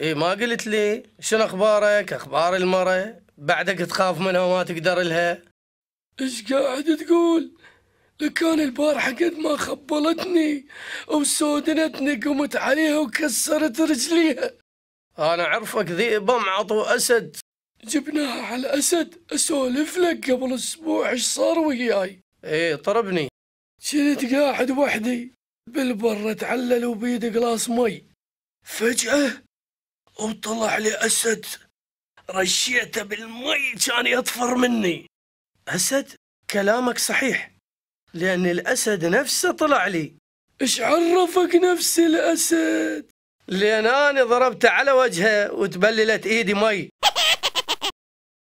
اي ما قلت لي شنو اخبارك اخبار المرة بعدك تخاف منها وما تقدر لها ايش قاعد تقول لكان البارحة قد ما خبلتني وسودنتني قمت عليها وكسرت رجليها انا عرفك ذئب معطو اسد جبناها على الاسد اسولف لك قبل اسبوع ايش صار وياي ايه طربني كنت قاعد وحدي بالبرة تعلل وبيد قلاص مي فجأة وطلع لي أسد رشيته بالمي كان يطفر مني أسد كلامك صحيح لأن الأسد نفسه طلع لي إيش عرفك نفس الأسد لأن أنا ضربته على وجهه وتبللت إيدي مي